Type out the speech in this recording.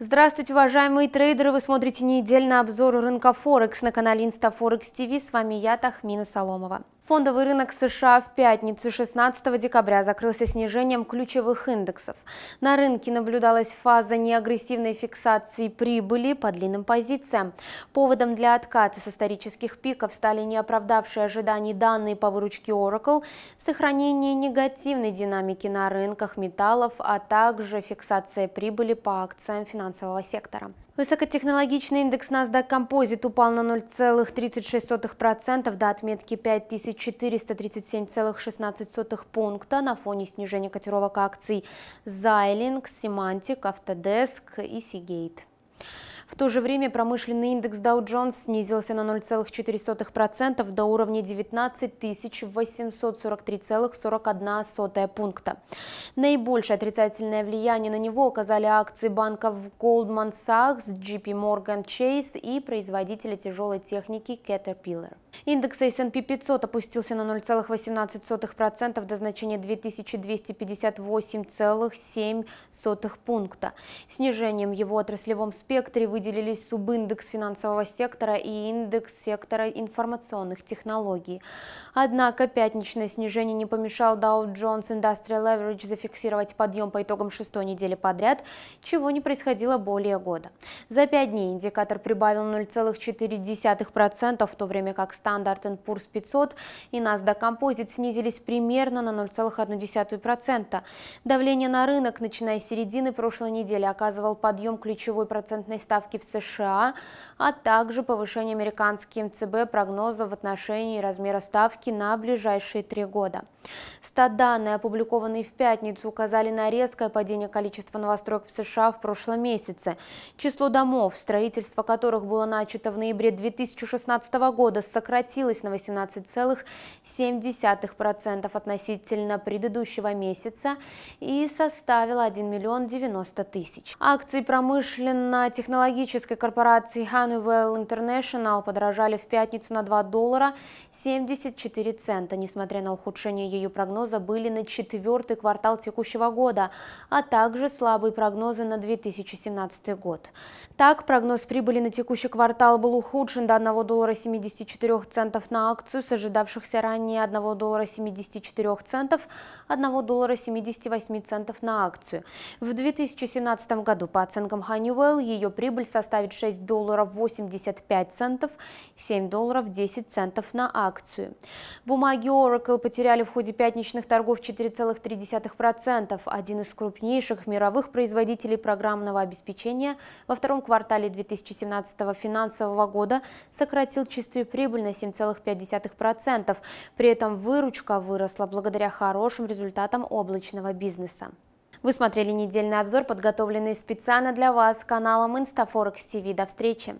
Здравствуйте, уважаемые трейдеры! Вы смотрите недельный обзор рынка Форекс на канале Инстафорекс ТВ. С вами я, Тахмина Соломова. Фондовый рынок США в пятницу 16 декабря закрылся снижением ключевых индексов. На рынке наблюдалась фаза неагрессивной фиксации прибыли по длинным позициям. Поводом для отката с исторических пиков стали неоправдавшие ожиданий данные по выручке Oracle, сохранение негативной динамики на рынках металлов, а также фиксация прибыли по акциям финансового сектора. Высокотехнологичный индекс NASDAQ Composite упал на 0,36% до отметки 5000 437,16 пункта на фоне снижения котировок акций Зайлинг, Семантик, Автодеск и Сигейт. В то же время промышленный индекс Dow Jones снизился на 0,4% до уровня 19 843,41 пункта. Наибольшее отрицательное влияние на него оказали акции банков Goldman Sachs, JP Morgan Chase и производителя тяжелой техники Caterpillar. Индекс S&P 500 опустился на 0,18% до значения 2258,7 пункта. Снижением его отраслевом спектре выделились субиндекс финансового сектора и индекс сектора информационных технологий. Однако пятничное снижение не помешало Dow Jones Industrial Average зафиксировать подъем по итогам шестой недели подряд, чего не происходило более года. За пять дней индикатор прибавил 0,4%, в то время как Standard Poor's 500 и NASDAQ Composite снизились примерно на 0,1%. Давление на рынок, начиная с середины прошлой недели, оказывал подъем ключевой процентной ставки в США, а также повышение американским ЦБ прогнозов в отношении размера ставки на ближайшие три года. Стат-данные, опубликованные в пятницу, указали на резкое падение количества новостроек в США в прошлом месяце. Число домов, строительство которых было начато в ноябре 2016 года, сократилось сократилась на 18,7% относительно предыдущего месяца и составила 1 миллион 90 тысяч. Акции промышленно-технологической корпорации Honeywell International подорожали в пятницу на 2 доллара 74 цента, несмотря на ухудшение ее прогноза, были на четвертый квартал текущего года, а также слабые прогнозы на 2017 год. Так, прогноз прибыли на текущий квартал был ухудшен до 1 доллара 74 центов на акцию с ожидавшихся ранее 1 доллара 74 центов, 1 доллара 78 центов на акцию. В 2017 году, по оценкам Honeywell, ее прибыль составит 6 долларов 85 центов, 7 долларов 10 центов на акцию. Бумаги Oracle потеряли в ходе пятничных торгов 4,3%. Один из крупнейших мировых производителей программного обеспечения во втором квартале 2017 финансового года сократил чистую прибыль на на 7,5%. При этом выручка выросла благодаря хорошим результатам облачного бизнеса. Вы смотрели недельный обзор, подготовленный специально для вас каналом InstaForex TV. До встречи!